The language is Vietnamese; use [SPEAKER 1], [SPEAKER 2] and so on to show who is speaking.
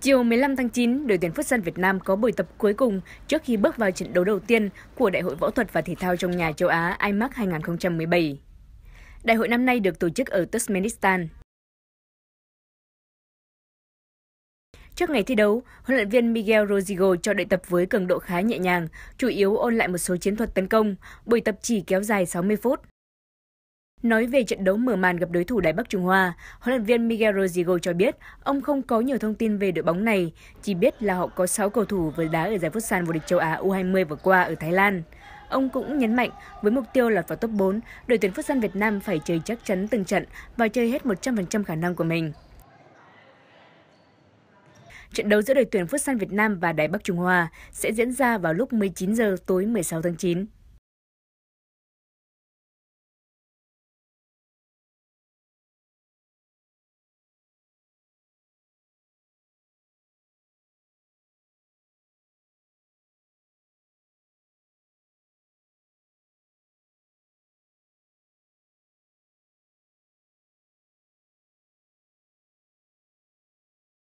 [SPEAKER 1] Chiều 15 tháng 9, đội tuyển futsal Việt Nam có buổi tập cuối cùng trước khi bước vào trận đấu đầu tiên của Đại hội Võ thuật và Thể thao trong nhà châu Á IMAC 2017. Đại
[SPEAKER 2] hội năm nay được tổ chức ở Turkmenistan.
[SPEAKER 1] Trước ngày thi đấu, huấn luyện viên Miguel Rodrigo cho đội tập với cường độ khá nhẹ nhàng, chủ yếu ôn lại một số chiến thuật tấn công. Buổi tập chỉ kéo dài 60 phút. Nói về trận đấu mở màn gặp đối thủ Đài Bắc Trung Hoa, huấn luyện viên Miguel Rodrigo cho biết ông không có nhiều thông tin về đội bóng này, chỉ biết là họ có 6 cầu thủ vừa đá ở giải Futsal vô địch châu Á U20 vừa qua ở Thái Lan. Ông cũng nhấn mạnh với mục tiêu lọt vào top 4, đội tuyển Futsal Việt Nam phải chơi chắc chắn từng trận và chơi hết 100% khả năng của mình. Trận đấu giữa đội tuyển Futsal Việt Nam và Đài Bắc Trung Hoa sẽ diễn ra vào lúc 19 giờ
[SPEAKER 2] tối 16 tháng 9.